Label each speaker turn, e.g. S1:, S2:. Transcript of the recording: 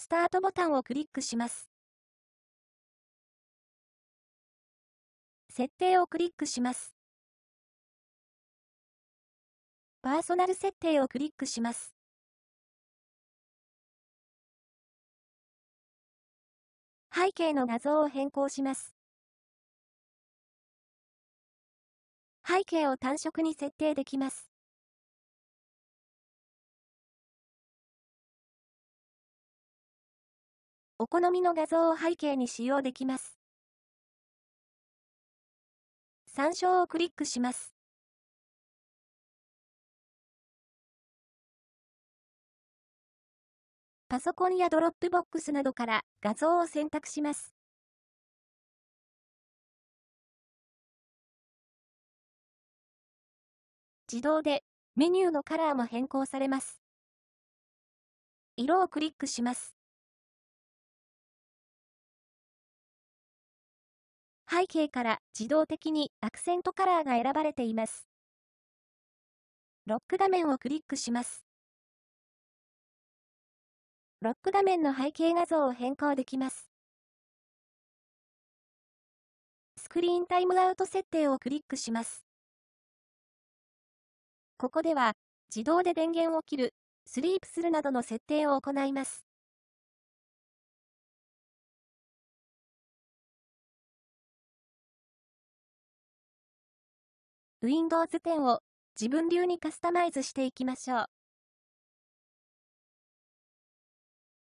S1: スタートボタンをクリックします。設定をクリックします。パーソナル設定をクリックします。背景の画像を変更します。背景を単色に設定できます。お好みの画像を背景に使用できます。参照をクリックします。パソコンやドロップボックスなどから画像を選択します。自動でメニューのカラーも変更されます。色をクリックします。背景から自動的にアクセントカラーが選ばれています。ロック画面をクリックします。ロック画面の背景画像を変更できます。スクリーンタイムアウト設定をクリックします。ここでは、自動で電源を切る、スリープするなどの設定を行います。Windows 10を自分流にカスタマイズしていきましょう。